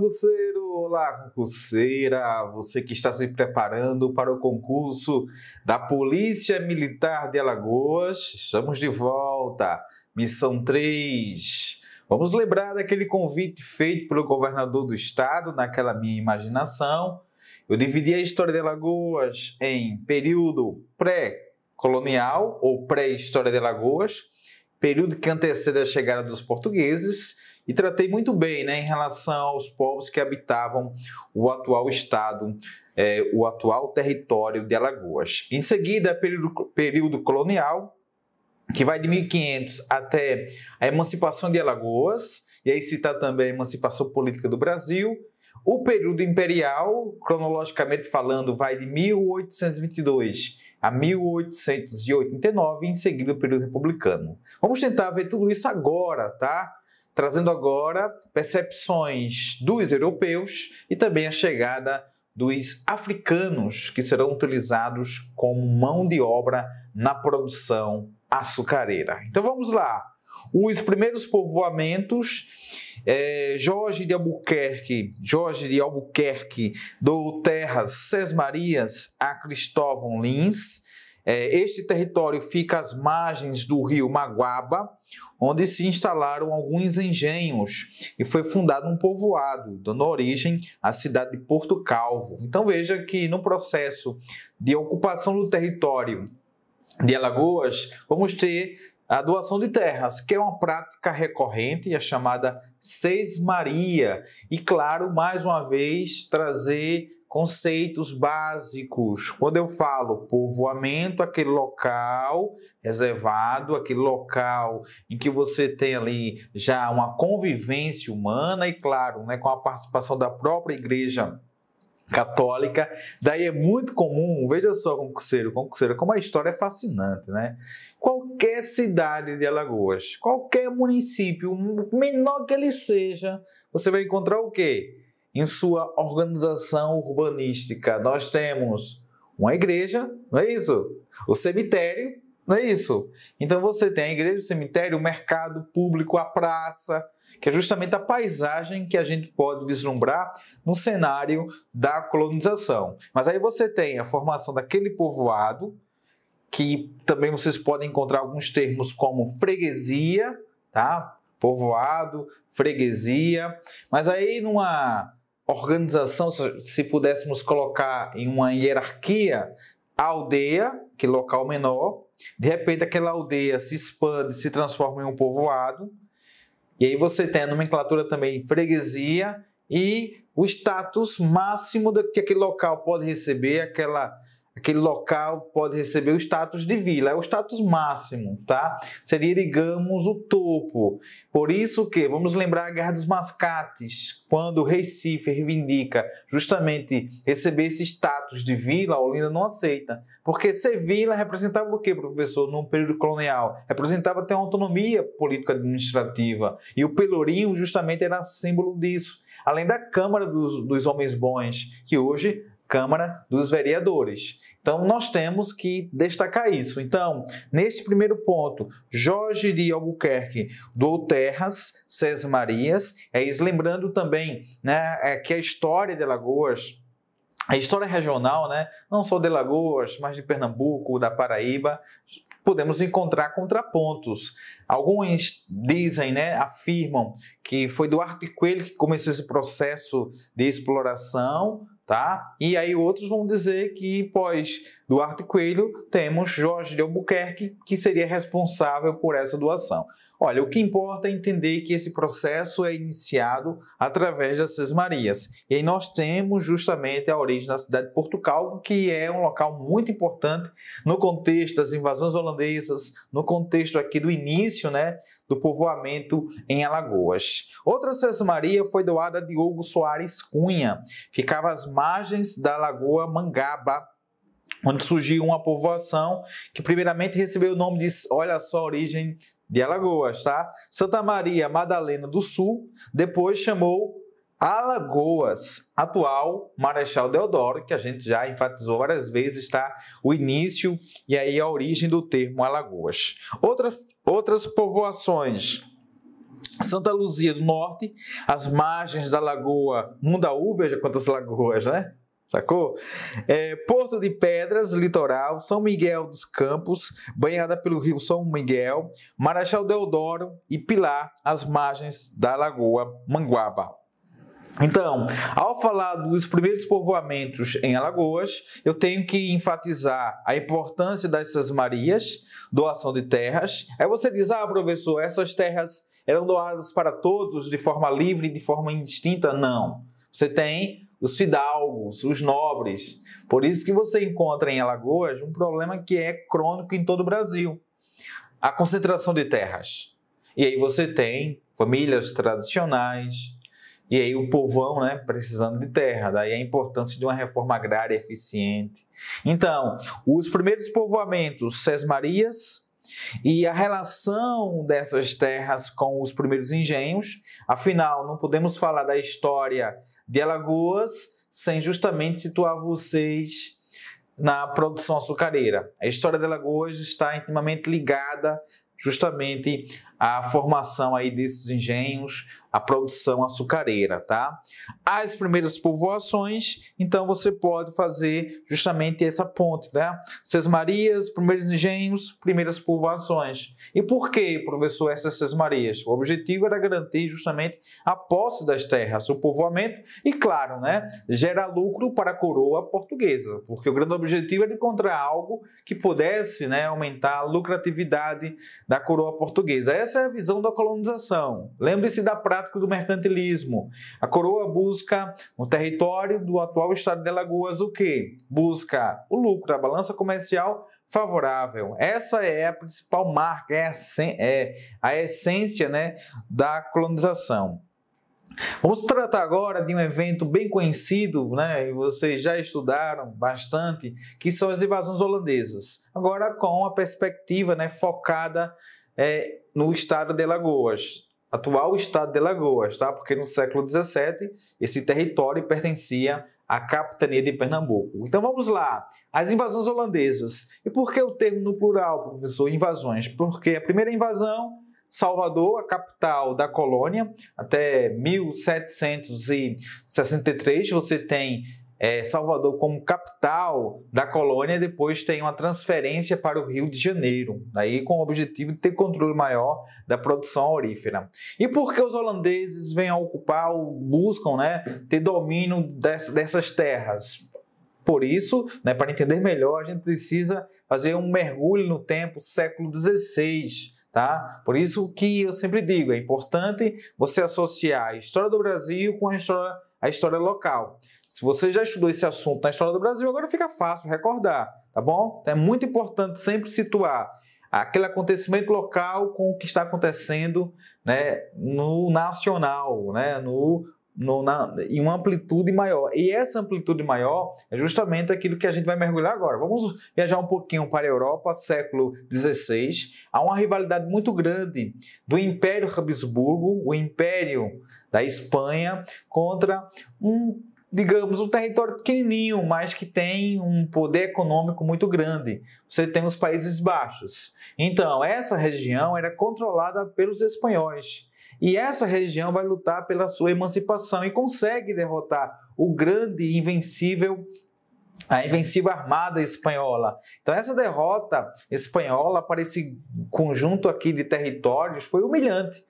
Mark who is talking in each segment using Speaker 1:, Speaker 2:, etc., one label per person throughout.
Speaker 1: concurseiro! Olá, concurseira! Você que está se preparando para o concurso da Polícia Militar de Alagoas, estamos de volta! Missão 3. Vamos lembrar daquele convite feito pelo governador do estado, naquela minha imaginação. Eu dividi a história de Alagoas em período pré-colonial ou pré-história de Alagoas, período que antecede a chegada dos portugueses e tratei muito bem né, em relação aos povos que habitavam o atual estado, é, o atual território de Alagoas. Em seguida, é período, período colonial, que vai de 1500 até a emancipação de Alagoas, e aí cita também a emancipação política do Brasil. O período imperial, cronologicamente falando, vai de 1822 a 1889, em seguida o período republicano. Vamos tentar ver tudo isso agora, tá? trazendo agora percepções dos europeus e também a chegada dos africanos que serão utilizados como mão de obra na produção açucareira. Então vamos lá. Os primeiros povoamentos, é, Jorge de Albuquerque, Jorge de Albuquerque, do Terras Marias a Cristóvão Lins. É, este território fica às margens do rio Maguaba, onde se instalaram alguns engenhos e foi fundado um povoado, dando origem à cidade de Porto Calvo. Então veja que no processo de ocupação do território de Alagoas, vamos ter a doação de terras, que é uma prática recorrente, a chamada Seis Maria. E claro, mais uma vez, trazer conceitos básicos. Quando eu falo povoamento, aquele local reservado, aquele local em que você tem ali já uma convivência humana e, claro, né, com a participação da própria igreja católica. Daí é muito comum, veja só, concurseiro, concurseira, como a história é fascinante, né? Qualquer cidade de Alagoas, qualquer município, menor que ele seja, você vai encontrar o quê? em sua organização urbanística. Nós temos uma igreja, não é isso? O cemitério, não é isso? Então você tem a igreja, o cemitério, o mercado público, a praça, que é justamente a paisagem que a gente pode vislumbrar no cenário da colonização. Mas aí você tem a formação daquele povoado, que também vocês podem encontrar alguns termos como freguesia, tá? Povoado, freguesia, mas aí numa organização, se pudéssemos colocar em uma hierarquia, a aldeia, que é local menor, de repente aquela aldeia se expande, se transforma em um povoado, e aí você tem a nomenclatura também freguesia e o status máximo que aquele local pode receber, aquela aquele local pode receber o status de vila, é o status máximo, tá? Seria, digamos, o topo. Por isso que, vamos lembrar a Guerra dos Mascates, quando Recife reivindica justamente receber esse status de vila, a Olinda não aceita. Porque ser vila representava o quê, professor, num período colonial? Representava ter uma autonomia política administrativa. E o Pelourinho justamente era símbolo disso. Além da Câmara dos, dos Homens Bons, que hoje Câmara dos Vereadores. Então, nós temos que destacar isso. Então, neste primeiro ponto, Jorge de Albuquerque doou terras, César Marias, é isso. lembrando também né, é que a história de Lagoas a história regional, né, não só de Lagoas, mas de Pernambuco, da Paraíba, podemos encontrar contrapontos. Alguns dizem, né, afirmam que foi Duarte Coelho que começou esse processo de exploração Tá? E aí outros vão dizer que pós Duarte Coelho temos Jorge de Albuquerque, que seria responsável por essa doação. Olha, o que importa é entender que esse processo é iniciado através das Três Marias. E aí nós temos justamente a origem da cidade de Porto Calvo, que é um local muito importante no contexto das invasões holandesas, no contexto aqui do início, né, do povoamento em Alagoas. Outra Três Maria foi doada a Diogo Soares Cunha. Ficava às margens da Lagoa Mangaba, onde surgiu uma povoação que primeiramente recebeu o nome de, olha só a origem de Alagoas, tá? Santa Maria Madalena do Sul, depois chamou Alagoas, atual Marechal Deodoro, que a gente já enfatizou várias vezes, tá? O início e aí a origem do termo Alagoas. Outras, outras povoações. Santa Luzia do Norte, as margens da Lagoa Mundaú, veja quantas lagoas, né? Sacou? É, Porto de Pedras, litoral, São Miguel dos Campos, banhada pelo rio São Miguel, Marechal Deodoro e Pilar, as margens da Lagoa Manguaba. Então, ao falar dos primeiros povoamentos em Alagoas, eu tenho que enfatizar a importância dessas Marias, doação de terras. Aí você diz, ah, professor, essas terras eram doadas para todos de forma livre, de forma indistinta? Não. Você tem os fidalgos, os nobres. Por isso que você encontra em Alagoas um problema que é crônico em todo o Brasil. A concentração de terras. E aí você tem famílias tradicionais, e aí o povão, né, precisando de terra, daí a importância de uma reforma agrária eficiente. Então, os primeiros povoamentos, Sesmarias, e a relação dessas terras com os primeiros engenhos, afinal, não podemos falar da história de Alagoas, sem justamente situar vocês na produção açucareira. A história de Alagoas está intimamente ligada justamente a formação aí desses engenhos, a produção açucareira, tá? As primeiras povoações, então você pode fazer justamente essa ponte, né? Seis Marias, primeiros engenhos, primeiras povoações. E por que, professor, essas Seis Marias? O objetivo era garantir justamente a posse das terras, o povoamento e, claro, né, gera lucro para a coroa portuguesa, porque o grande objetivo era encontrar algo que pudesse, né, aumentar a lucratividade da coroa portuguesa. Essa é a visão da colonização. Lembre-se da prática do mercantilismo. A coroa busca no território do atual estado de Alagoas o quê? Busca o lucro, a balança comercial favorável. Essa é a principal marca, é a, é a essência né, da colonização. Vamos tratar agora de um evento bem conhecido, né? E vocês já estudaram bastante, que são as invasões holandesas. Agora com a perspectiva, né, focada é, no estado de Lagoas, atual estado de Lagoas, tá? Porque no século XVII esse território pertencia à capitania de Pernambuco. Então vamos lá, as invasões holandesas. E por que o termo no plural, professor, invasões? Porque a primeira invasão Salvador, a capital da colônia, até 1763 você tem é, Salvador como capital da colônia, depois tem uma transferência para o Rio de Janeiro, daí com o objetivo de ter controle maior da produção aurífera. E por que os holandeses vêm a ocupar, buscam né, ter domínio dessas terras? Por isso, né, para entender melhor, a gente precisa fazer um mergulho no tempo século XVI Tá? Por isso que eu sempre digo, é importante você associar a história do Brasil com a história, a história local. Se você já estudou esse assunto na história do Brasil, agora fica fácil recordar, tá bom? Então é muito importante sempre situar aquele acontecimento local com o que está acontecendo né, no nacional, né, no no, na, em uma amplitude maior. E essa amplitude maior é justamente aquilo que a gente vai mergulhar agora. Vamos viajar um pouquinho para a Europa, século XVI. Há uma rivalidade muito grande do Império Habsburgo, o Império da Espanha, contra um digamos, um território pequenininho, mas que tem um poder econômico muito grande. Você tem os Países Baixos. Então, essa região era controlada pelos espanhóis. E essa região vai lutar pela sua emancipação e consegue derrotar o grande e invencível a invencível armada espanhola. Então essa derrota espanhola para esse conjunto aqui de territórios foi humilhante.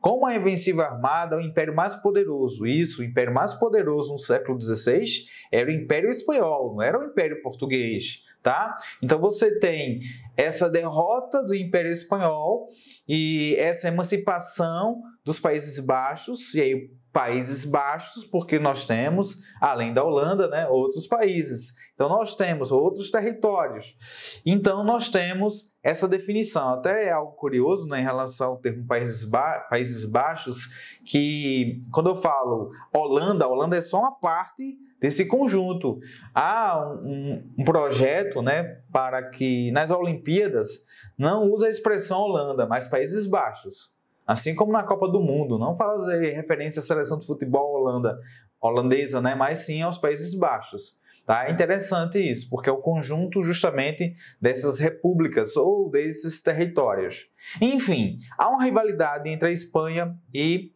Speaker 1: Como a invencível armada, o império mais poderoso, isso, o império mais poderoso no século XVI era o império espanhol, não era o império português, tá? Então você tem essa derrota do império espanhol e essa emancipação dos Países Baixos, e aí Países Baixos, porque nós temos, além da Holanda, né, outros países. Então, nós temos outros territórios. Então, nós temos essa definição. Até é algo curioso né, em relação ao termo Países, ba países Baixos, que quando eu falo Holanda, Holanda é só uma parte desse conjunto. Há um, um, projeto né, para que nas Olimpíadas não use a expressão Holanda, mas Países Baixos. Assim como na Copa do Mundo, não fazer referência à seleção de futebol holanda, holandesa, né? mas sim aos Países Baixos. Tá? É interessante isso, porque é o conjunto justamente dessas repúblicas ou desses territórios. Enfim, há uma rivalidade entre a Espanha e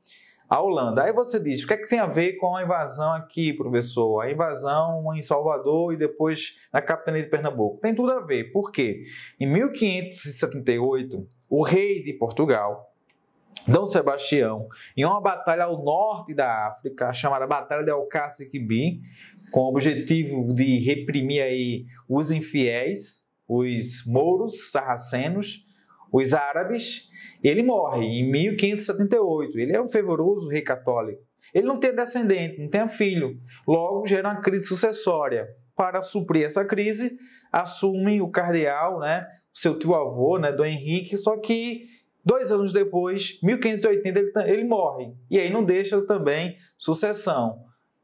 Speaker 1: a Holanda. Aí você diz, o que é que tem a ver com a invasão aqui, professor? A invasão em Salvador e depois na capitania de Pernambuco. Tem tudo a ver. Por quê? Em 1578, o rei de Portugal, D. Sebastião em uma batalha ao norte da África, chamada Batalha de Alcácer Quibim, com o objetivo de reprimir aí os infiéis, os mouros, sarracenos, os árabes. Ele morre em 1578. Ele é um fervoroso rei católico. Ele não tem descendente, não tem filho. Logo, gera uma crise sucessória. Para suprir essa crise, assume o cardeal, né, seu tio-avô, né, Dom Henrique, só que Dois anos depois, 1580, ele, ele morre. E aí não deixa também sucessão.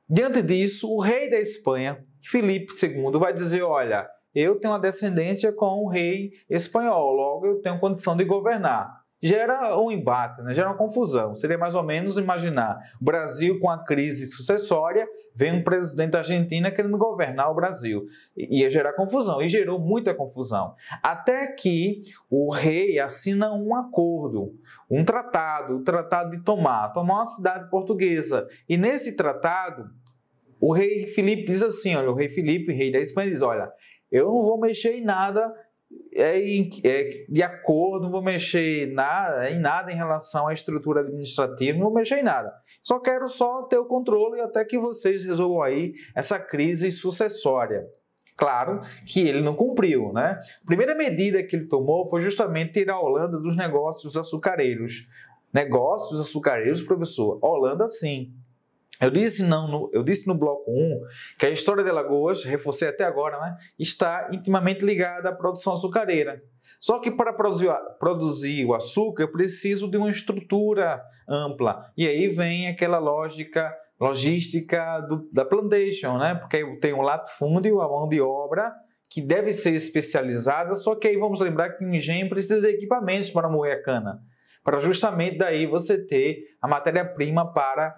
Speaker 1: Diante disso, o rei da Espanha, Filipe II, vai dizer: olha, eu tenho uma descendência com o rei espanhol, logo eu tenho condição de governar gera um embate, né? gera uma confusão. Seria mais ou menos imaginar o Brasil com a crise sucessória, vem um presidente da Argentina querendo governar o Brasil. Ia gerar confusão, e gerou muita confusão. Até que o rei assina um acordo, um tratado, o Tratado de Tomar. Tomar é uma cidade portuguesa. E nesse tratado, o rei Filipe diz assim, olha, o rei Filipe, rei da Espanha, diz, olha, eu não vou mexer em nada é, é, de acordo, não vou mexer em nada, em nada em relação à estrutura administrativa, não vou mexer em nada. Só quero só ter o controle até que vocês resolvam aí essa crise sucessória. Claro que ele não cumpriu, né? A primeira medida que ele tomou foi justamente tirar a Holanda dos negócios açucareiros. Negócios açucareiros, professor. Holanda, sim, eu disse, não, no, eu disse no bloco 1 que a história de Alagoas, reforcei até agora, né, está intimamente ligada à produção açucareira. Só que para produzir, produzir o açúcar, eu preciso de uma estrutura ampla. E aí vem aquela lógica logística do, da plantation, né? Porque eu tenho o latifúndio, a mão de obra, que deve ser especializada, só que aí vamos lembrar que o engenho precisa de equipamentos para moer a cana, para justamente daí você ter a matéria-prima para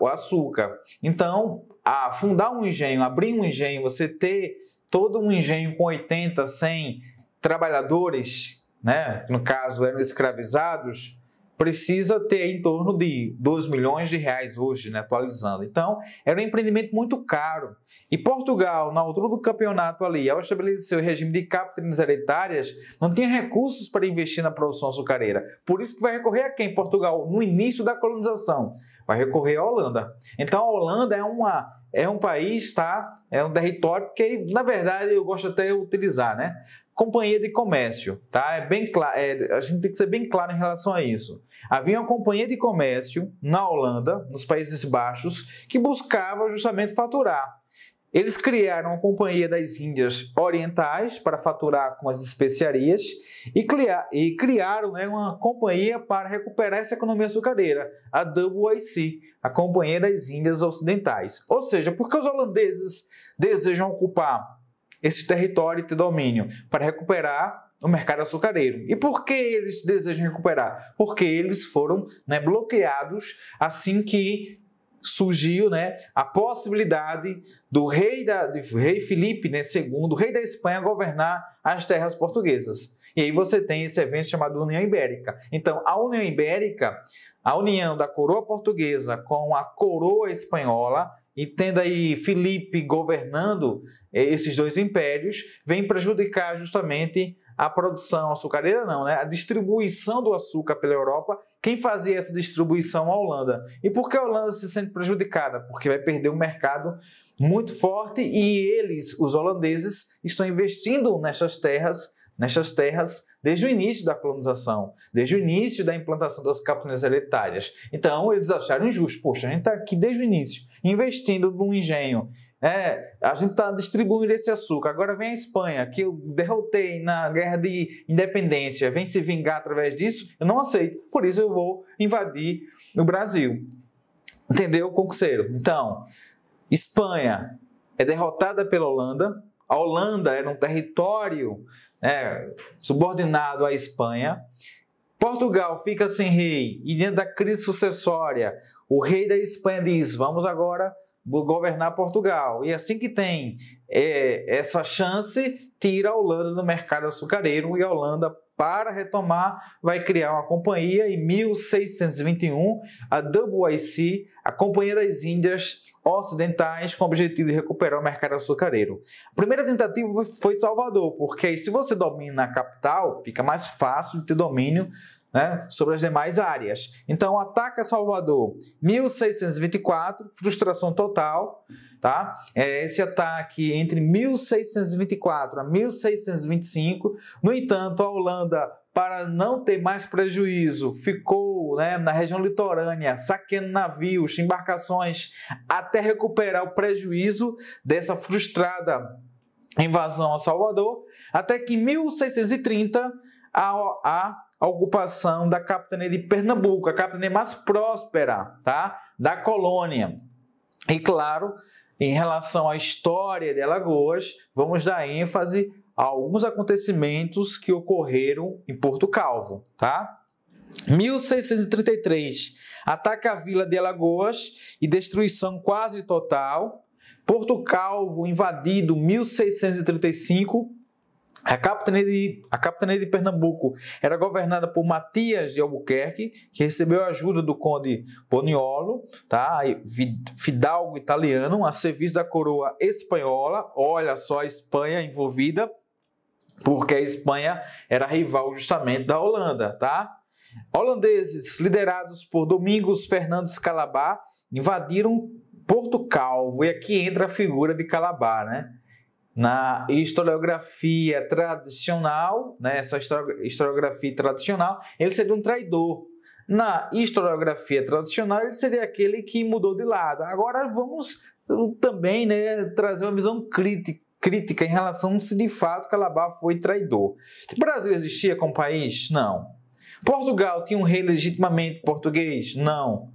Speaker 1: o açúcar. Então, a fundar um engenho, abrir um engenho, você ter todo um engenho com 80, 100 trabalhadores, né, no caso eram escravizados, precisa ter em torno de 2 milhões de reais hoje, né, atualizando. Então, era um empreendimento muito caro. E Portugal, na altura do campeonato ali, ao estabelecer o regime de capitanias hereditárias, não tinha recursos para investir na produção açucareira. Por isso que vai recorrer a quem? Portugal, no início da colonização vai recorrer à Holanda. Então a Holanda é, uma, é um país, tá? É um território que, na verdade, eu gosto até de utilizar, né? Companhia de comércio, tá? É bem claro, é, a gente tem que ser bem claro em relação a isso. Havia uma companhia de comércio na Holanda, nos Países Baixos, que buscava justamente faturar. Eles criaram a Companhia das Índias Orientais para faturar com as especiarias e, criar, e criaram né, uma companhia para recuperar essa economia açucareira, a WIC, a Companhia das Índias Ocidentais. Ou seja, porque os holandeses desejam ocupar esse território e ter domínio para recuperar o mercado açucareiro. E por que eles desejam recuperar? Porque eles foram né, bloqueados assim que surgiu né, a possibilidade do rei, da, do rei Filipe né, II, rei da Espanha, governar as terras portuguesas. E aí você tem esse evento chamado União Ibérica. Então, a União Ibérica, a união da coroa portuguesa com a coroa espanhola, e tendo aí Filipe governando eh, esses dois impérios, vem prejudicar justamente a produção açucareira, não, né? a distribuição do açúcar pela Europa quem fazia essa distribuição? A Holanda. E por que a Holanda se sente prejudicada? Porque vai perder um mercado muito forte e eles, os holandeses, estão investindo nessas terras nestas terras desde o início da colonização, desde o início da implantação das capitanias hereditárias. Então, eles acharam injusto. Poxa, a gente está aqui desde o início, investindo num engenho é, a gente está distribuindo esse açúcar. Agora vem a Espanha, que eu derrotei na guerra de independência, vem se vingar através disso. Eu não aceito, por isso eu vou invadir o Brasil. Entendeu, concurseiro? Então, Espanha é derrotada pela Holanda. A Holanda era um território né, subordinado à Espanha. Portugal fica sem rei e dentro da crise sucessória, o rei da Espanha diz: vamos agora governar Portugal. E assim que tem é, essa chance, tira a Holanda do mercado açucareiro e a Holanda, para retomar, vai criar uma companhia em 1621, a WIC, a Companhia das Índias Ocidentais, com o objetivo de recuperar o mercado açucareiro. A primeira tentativa foi Salvador, porque se você domina a capital, fica mais fácil de ter domínio né, sobre as demais áreas. Então, ataca Salvador, 1624, frustração total. Tá? É esse ataque entre 1624 a 1625. No entanto, a Holanda, para não ter mais prejuízo, ficou né, na região litorânea, saqueando navios, embarcações, até recuperar o prejuízo dessa frustrada invasão a Salvador, até que 1630 a, a a ocupação da capitania de Pernambuco, a capitania mais próspera, tá? Da colônia. E claro, em relação à história de Alagoas, vamos dar ênfase a alguns acontecimentos que ocorreram em Porto Calvo, tá? 1633, ataque à vila de Alagoas e destruição quase total. Porto Calvo invadido 1635 a capitania, de, a capitania de Pernambuco era governada por Matias de Albuquerque, que recebeu a ajuda do conde Boniolo, tá? fidalgo italiano, a serviço da coroa espanhola. Olha só a Espanha envolvida, porque a Espanha era rival justamente da Holanda. Tá? Holandeses, liderados por Domingos Fernandes Calabar, invadiram Porto Calvo, e aqui entra a figura de Calabar, né? na historiografia tradicional, né, essa historiografia tradicional, ele seria um traidor. Na historiografia tradicional, ele seria aquele que mudou de lado. Agora vamos hum, também né, trazer uma visão crítica, crítica em relação se de fato Calabar foi traidor. O Brasil existia como país? Não. Portugal tinha um rei legitimamente português? Não.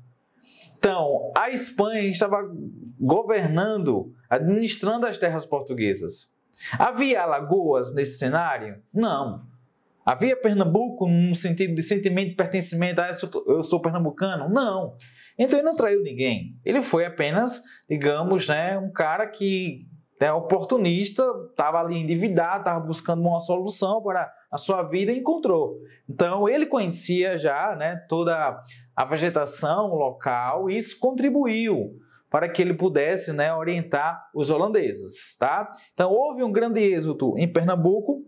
Speaker 1: Então, a Espanha estava governando, administrando as terras portuguesas. Havia Alagoas nesse cenário? Não. Havia Pernambuco num sentido de sentimento de pertencimento, ah, eu sou, eu sou pernambucano? Não. Então ele não traiu ninguém. Ele foi apenas, digamos, né, um cara que é oportunista, estava ali endividado, estava buscando uma solução para a sua vida e encontrou. Então, ele conhecia já né, toda a vegetação local e isso contribuiu para que ele pudesse né, orientar os holandeses. Tá? Então, houve um grande êxodo em Pernambuco.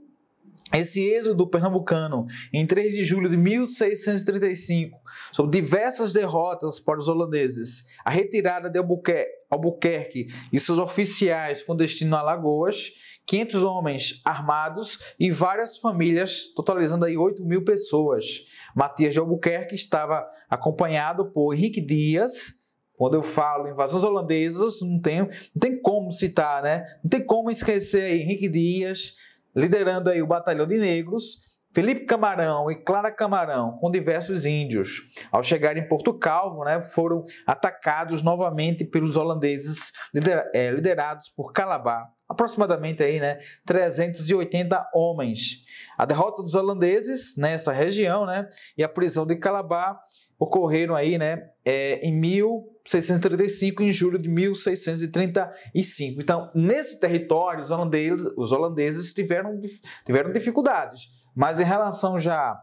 Speaker 1: Esse êxodo pernambucano, em 3 de julho de 1635, sob diversas derrotas para os holandeses, a retirada de Albuquerque Albuquerque e seus oficiais com destino a Lagoas, 500 homens armados e várias famílias, totalizando aí 8 mil pessoas. Matias de Albuquerque estava acompanhado por Henrique Dias. Quando eu falo invasões holandesas, não tem, não tem como citar, né? Não tem como esquecer aí Henrique Dias, liderando aí o Batalhão de Negros, Felipe Camarão e Clara Camarão, com diversos índios, ao chegar em Porto Calvo, né, foram atacados novamente pelos holandeses, é, liderados por Calabar, aproximadamente aí, né, 380 homens. A derrota dos holandeses nessa região né, e a prisão de Calabar ocorreram aí, né, é, em 1635, em julho de 1635. Então, nesse território, os holandeses, os holandeses tiveram, tiveram dificuldades mas em relação já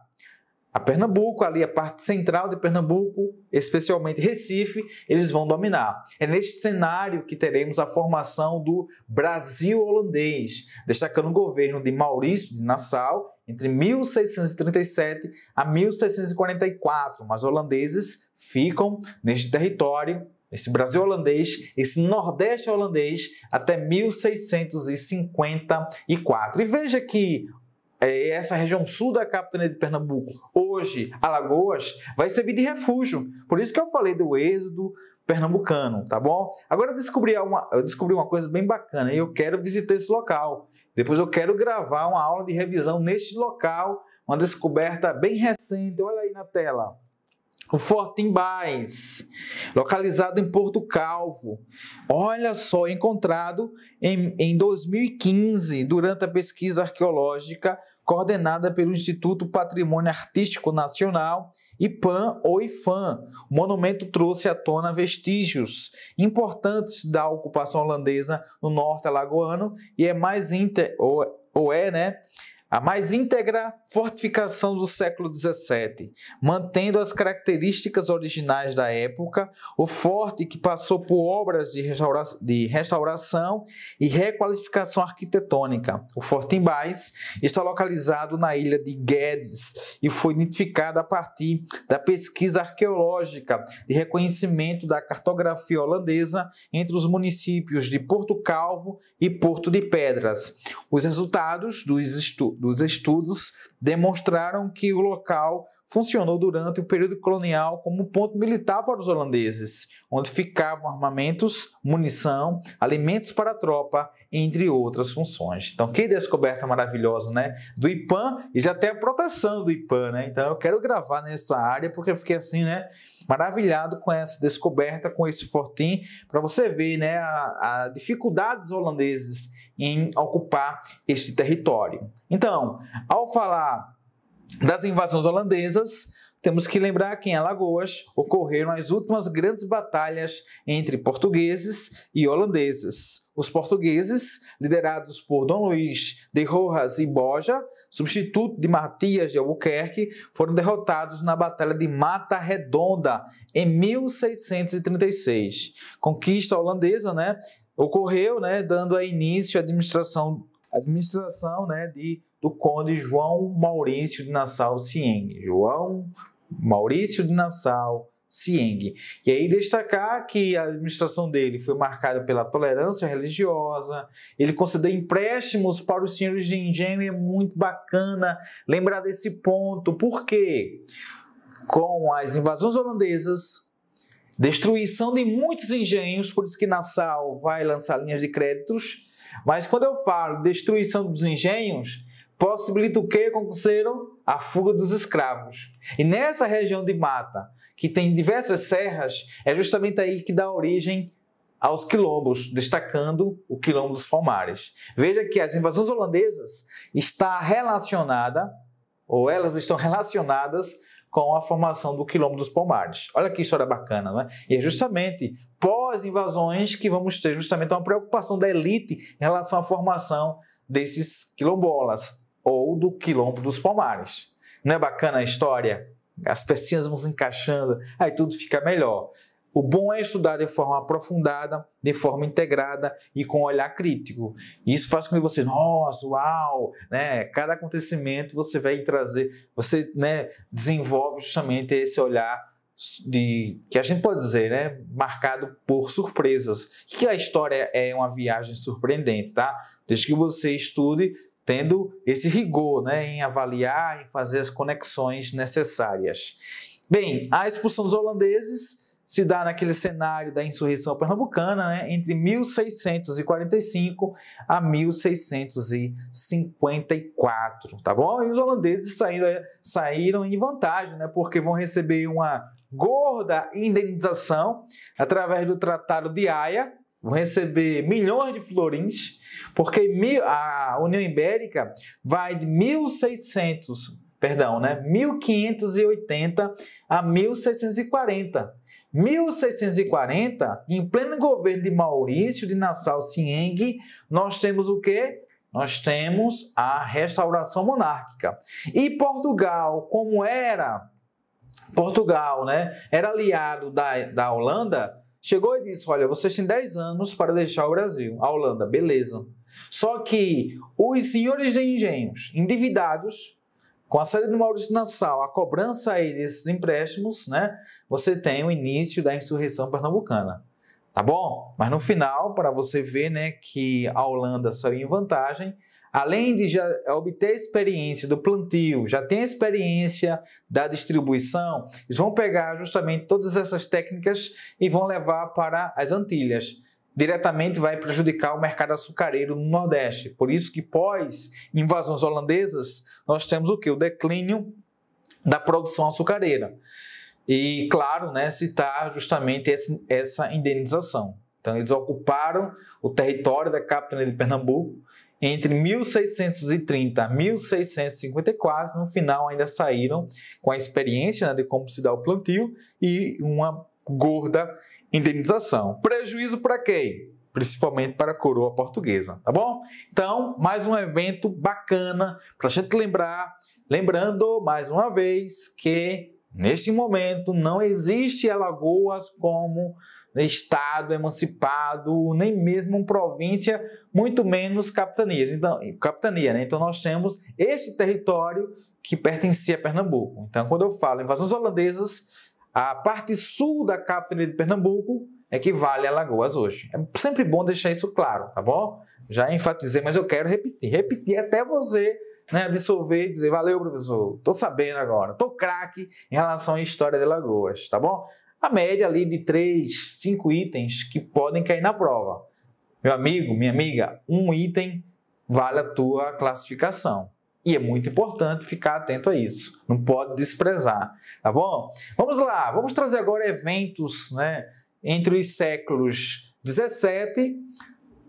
Speaker 1: a Pernambuco, ali a parte central de Pernambuco, especialmente Recife, eles vão dominar. É neste cenário que teremos a formação do Brasil holandês, destacando o governo de Maurício de Nassau entre 1637 a 1644. Mas holandeses ficam neste território, esse Brasil holandês, esse Nordeste holandês até 1654. E veja que é, essa região sul da capitania de Pernambuco, hoje, Alagoas, vai servir de refúgio. Por isso que eu falei do êxodo pernambucano, tá bom? Agora eu descobri uma, eu descobri uma coisa bem bacana e eu quero visitar esse local. Depois eu quero gravar uma aula de revisão neste local, uma descoberta bem recente. Olha aí na tela o Forte Fortimbás, localizado em Porto Calvo. Olha só, encontrado em, em 2015 durante a pesquisa arqueológica coordenada pelo Instituto Patrimônio Artístico Nacional, IPAN ou IFAM. O monumento trouxe à tona vestígios importantes da ocupação holandesa no norte alagoano e é mais inter, ou, ou é, né? a mais íntegra fortificação do século XVII, mantendo as características originais da época, o forte que passou por obras de, de restauração e requalificação arquitetônica. O Forte Embaix está localizado na ilha de Guedes e foi identificado a partir da pesquisa arqueológica de reconhecimento da cartografia holandesa entre os municípios de Porto Calvo e Porto de Pedras. Os resultados dos estudos dos estudos demonstraram que o local funcionou durante o período colonial como ponto militar para os holandeses, onde ficavam armamentos, munição, alimentos para a tropa, entre outras funções. Então, que descoberta maravilhosa, né? Do IPAN e já até a proteção do IPAN, né? Então, eu quero gravar nessa área porque eu fiquei assim, né? Maravilhado com essa descoberta, com esse fortim, para você ver, né? A, a dificuldade dos holandeses em ocupar este território. Então, ao falar das invasões holandesas, temos que lembrar que em Alagoas ocorreram as últimas grandes batalhas entre portugueses e holandeses. Os portugueses, liderados por Dom Luís de Rojas e Borja, substituto de Matias de Albuquerque, foram derrotados na Batalha de Mata Redonda em 1636. Conquista holandesa, né? ocorreu, né, dando a início à administração, administração né, de, do conde João Maurício de Nassau Sieng. João Maurício de Nassau Sieng. E aí destacar que a administração dele foi marcada pela tolerância religiosa, ele concedeu empréstimos para os senhores de engenho, e é muito bacana lembrar desse ponto, porque com as invasões holandesas, destruição de muitos engenhos, por isso que Nassau vai lançar linhas de créditos. Mas quando eu falo destruição dos engenhos, possibilita o que, aconteceram A fuga dos escravos. E nessa região de mata, que tem diversas serras, é justamente aí que dá origem aos quilombos, destacando o quilombo dos Palmares. Veja que as invasões holandesas está relacionada ou elas estão relacionadas com a formação do Quilombo dos Palmares. Olha que história bacana, né? E é justamente pós-invasões que vamos ter justamente uma preocupação da elite em relação à formação desses quilombolas ou do Quilombo dos Palmares. Não é bacana a história? As pecinhas vão se encaixando, aí tudo fica melhor. O bom é estudar de forma aprofundada, de forma integrada e com olhar crítico. Isso faz com que você, nossa, uau, né? Cada acontecimento você vai trazer, você né, desenvolve justamente esse olhar de que a gente pode dizer, né, marcado por surpresas. Que a história é uma viagem surpreendente, tá? Desde que você estude tendo esse rigor, né, em avaliar, e fazer as conexões necessárias. Bem, a expulsão dos holandeses se dá naquele cenário da insurreição pernambucana, né, entre 1645 a 1654, tá bom? E os holandeses saíram, eh, saíram em vantagem, né, porque vão receber uma gorda indenização através do Tratado de Haia, vão receber milhões de florins, porque a União Ibérica vai de 1600, perdão, né, 1580 a 1640. 1640, em pleno governo de Maurício de Nassau Sieng, nós temos o quê? Nós temos a restauração monárquica. E Portugal, como era Portugal, né, era aliado da, da Holanda, chegou e disse: Olha, vocês têm 10 anos para deixar o Brasil. A Holanda, beleza. Só que os senhores de engenhos endividados com a saída do Maurício Nassau, a cobrança aí desses empréstimos, né? Você tem o início da insurreição pernambucana. Tá bom? Mas no final, para você ver, né, que a Holanda saiu em vantagem, além de já obter experiência do plantio, já tem experiência da distribuição, eles vão pegar justamente todas essas técnicas e vão levar para as Antilhas diretamente vai prejudicar o mercado açucareiro no Nordeste. Por isso que pós invasões holandesas, nós temos o que? O declínio da produção açucareira. E, claro, né, citar justamente essa indenização. Então, eles ocuparam o território da capitania de Pernambuco entre 1630 e 1654. No final, ainda saíram com a experiência né, de como se dá o plantio e uma gorda indenização. Prejuízo para quem? Principalmente para a coroa portuguesa, tá bom? Então, mais um evento bacana para a gente lembrar. Lembrando, mais uma vez, que neste momento não existe Alagoas como estado emancipado, nem mesmo província, muito menos capitanias. Então, capitania, né? Então nós temos este território que pertencia a Pernambuco. Então, quando eu falo invasões holandesas, a parte sul da capital de Pernambuco equivale é a Lagoas hoje. É sempre bom deixar isso claro, tá bom? Já enfatizei, mas eu quero repetir. Repetir até você né, absorver e dizer, valeu, professor, tô sabendo agora, tô craque em relação à história de Lagoas, tá bom? A média ali de três, cinco itens que podem cair na prova. Meu amigo, minha amiga, um item vale a tua classificação. E é muito importante ficar atento a isso. Não pode desprezar, tá bom? Vamos lá, vamos trazer agora eventos, né, entre os séculos 17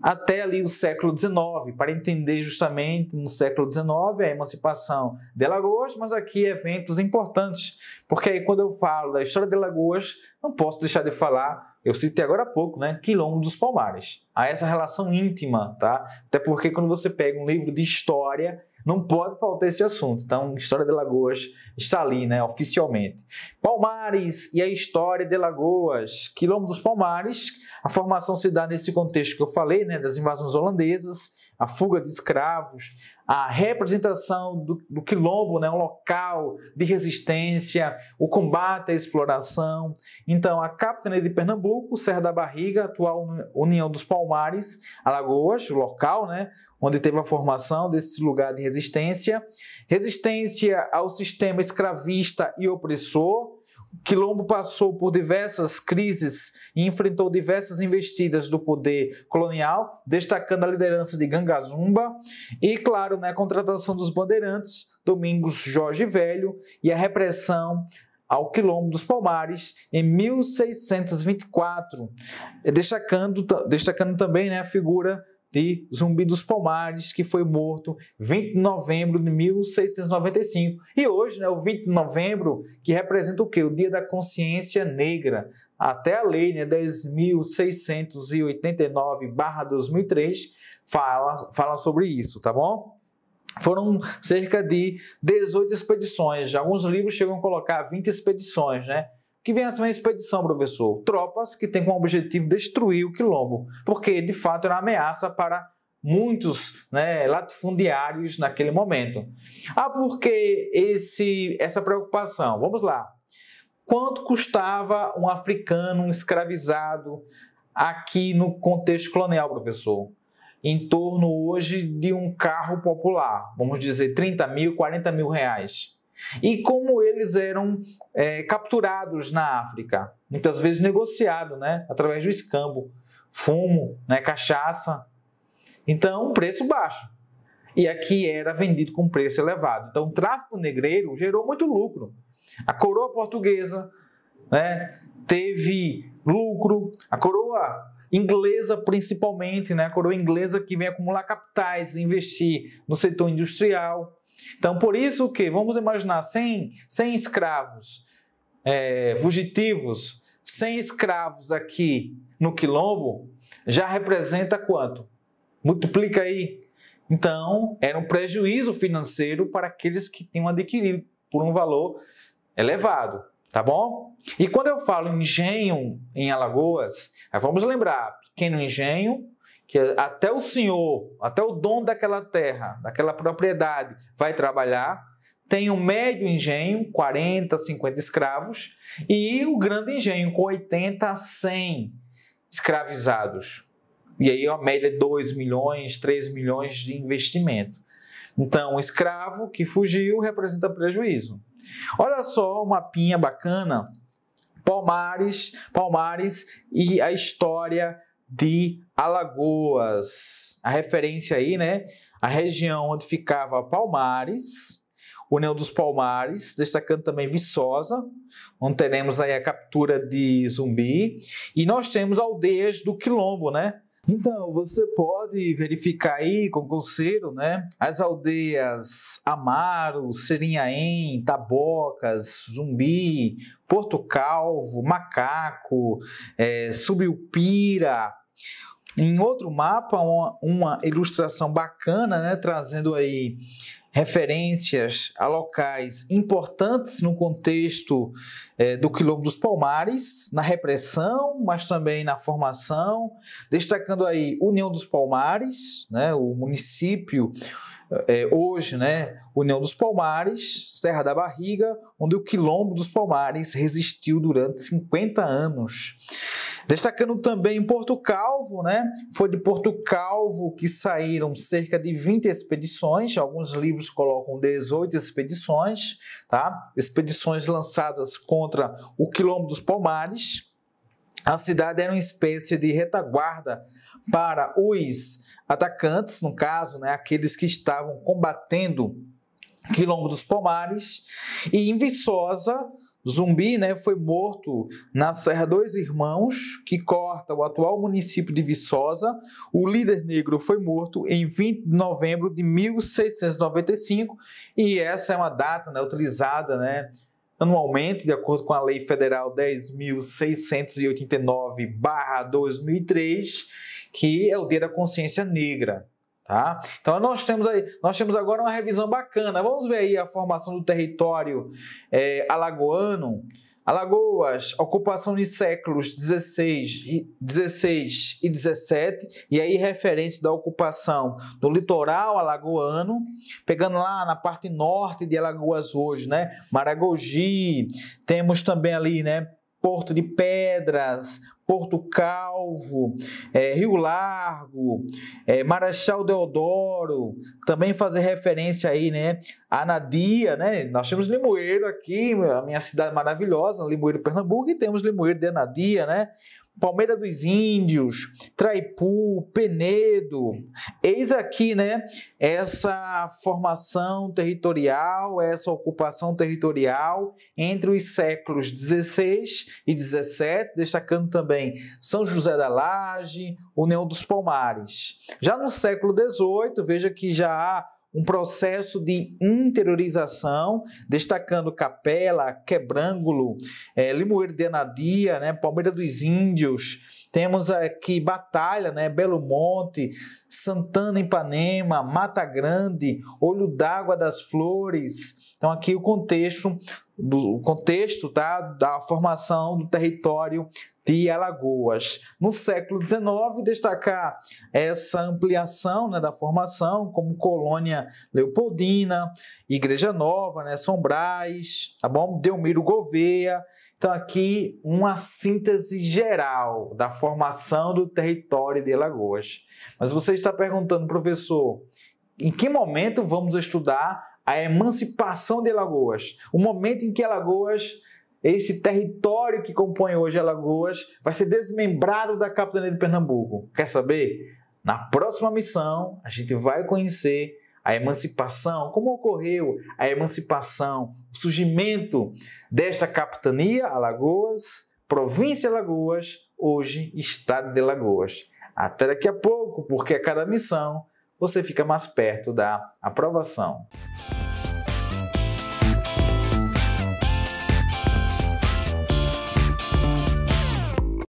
Speaker 1: até ali o século XIX, para entender justamente no século XIX a emancipação de Lagoas, mas aqui eventos importantes, porque aí quando eu falo da história de Lagoas, não posso deixar de falar, eu citei agora há pouco, né, Quilombo dos Palmares. Há essa relação íntima, tá? Até porque quando você pega um livro de história, não pode faltar esse assunto. Então, História de Lagoas está ali, né, oficialmente. Palmares e a História de Lagoas. Quilombo dos Palmares, a formação se dá nesse contexto que eu falei, né, das invasões holandesas a fuga de escravos, a representação do, do, quilombo, né, um local de resistência, o combate à exploração. Então, a capitania de Pernambuco, Serra da Barriga, atual União dos Palmares, Alagoas, local, né, onde teve a formação desse lugar de resistência, resistência ao sistema escravista e opressor, Quilombo passou por diversas crises e enfrentou diversas investidas do poder colonial, destacando a liderança de Gangazumba e, claro, né, a contratação dos bandeirantes, Domingos Jorge Velho, e a repressão ao Quilombo dos Palmares em 1624, destacando, destacando também né, a figura de Zumbi dos Palmares, que foi morto 20 de novembro de 1695. E hoje, né, o 20 de novembro, que representa o quê? O Dia da Consciência Negra. Até a lei né, 10.689-2003 fala, fala sobre isso, tá bom? Foram cerca de 18 expedições. Alguns livros chegam a colocar 20 expedições, né? Que vem a ser uma expedição, professor. Tropas que têm como objetivo destruir o quilombo, porque de fato era uma ameaça para muitos né, latifundiários naquele momento. Ah, por que esse, essa preocupação? Vamos lá. Quanto custava um africano escravizado aqui no contexto colonial, professor? Em torno hoje de um carro popular, vamos dizer 30 mil, 40 mil reais e como eles eram é, capturados na África, muitas vezes negociado, né, através do escambo, fumo, né, cachaça. Então, preço baixo. E aqui era vendido com preço elevado. Então, o tráfico negreiro gerou muito lucro. A coroa portuguesa né, teve lucro, a coroa inglesa principalmente, né, a coroa inglesa que vem acumular capitais, investir no setor industrial, então, por isso que, vamos imaginar, 100, sem escravos é, fugitivos, 100 escravos aqui no Quilombo, já representa quanto? Multiplica aí. Então, era um prejuízo financeiro para aqueles que tinham adquirido por um valor elevado, tá bom? E quando eu falo engenho em Alagoas, vamos lembrar, pequeno engenho, que até o senhor, até o dono daquela terra, daquela propriedade, vai trabalhar. Tem um médio engenho, 40, 50 escravos, e o grande engenho, com 80 a 100 escravizados. E aí, a média é 2 milhões, 3 milhões de investimento. Então, o escravo que fugiu representa prejuízo. Olha só uma mapinha bacana: Palmares, Palmares e a história de Alagoas. A referência aí, né? A região onde ficava Palmares, União dos Palmares, destacando também Viçosa, onde teremos aí a captura de zumbi, e nós temos aldeias do Quilombo, né? Então, você pode verificar aí com o conselho, né? As aldeias Amaro, Serinhaém, Tabocas, Zumbi, Porto Calvo, Macaco, é, Subiupira, em outro mapa, uma, uma ilustração bacana, né, trazendo aí referências a locais importantes no contexto é, do Quilombo dos Palmares, na repressão, mas também na formação, destacando aí União dos Palmares, né, o município é, hoje, né, União dos Palmares, Serra da Barriga, onde o Quilombo dos Palmares resistiu durante 50 anos. Destacando também em Porto Calvo, né? Foi de Porto Calvo que saíram cerca de 20 expedições, alguns livros colocam 18 expedições, tá? Expedições lançadas contra o quilombo dos Palmares. A cidade era uma espécie de retaguarda para os atacantes, no caso, né, aqueles que estavam combatendo Quilombo dos Palmares, e em Viçosa Zumbi né, foi morto na Serra dos Irmãos, que corta o atual município de Viçosa. O líder negro foi morto em 20 de novembro de 1695, e essa é uma data né, utilizada né, anualmente, de acordo com a Lei Federal 10.689-2003, que é o Dia da Consciência Negra. Tá? Então nós temos aí, nós temos agora uma revisão bacana. Vamos ver aí a formação do território é, alagoano. Alagoas, ocupação de séculos 16, 16 e 17, e aí referência da ocupação do litoral alagoano, pegando lá na parte norte de Alagoas hoje, né? Maragogi, temos também ali, né? Porto de Pedras, Porto Calvo, é, Rio Largo, é, Marechal Deodoro, também fazer referência aí, né, Anadia, né, nós temos Limoeiro aqui, a minha cidade maravilhosa, Limoeiro, Pernambuco, e temos Limoeiro de Anadia, né, Palmeira dos Índios, Traipu, Penedo. Eis aqui, né, essa formação territorial, essa ocupação territorial entre os séculos 16 e 17, destacando também São José da Laje, União dos Palmares. Já no século 18, veja que já há um processo de interiorização, destacando Capela, Quebrângulo, é, Limoeiro de Anadia, né, Palmeira dos Índios, temos aqui Batalha, né, Belo Monte, Santana Ipanema, Mata Grande, Olho d'Água das Flores. Então aqui o contexto do o contexto tá, da formação do território de Alagoas. No século XIX, destacar essa ampliação né, da formação, como Colônia Leopoldina, Igreja Nova, né, São tá bom? Delmiro Gouveia. Então, aqui uma síntese geral da formação do território de Alagoas. Mas você está perguntando, professor, em que momento vamos estudar a emancipação de Alagoas? O momento em que Alagoas esse território que compõe hoje Alagoas vai ser desmembrado da capitania de Pernambuco. Quer saber? Na próxima missão, a gente vai conhecer a emancipação, como ocorreu a emancipação, o surgimento desta capitania Alagoas, província Alagoas, hoje estado de Alagoas. Até daqui a pouco, porque a cada missão você fica mais perto da aprovação.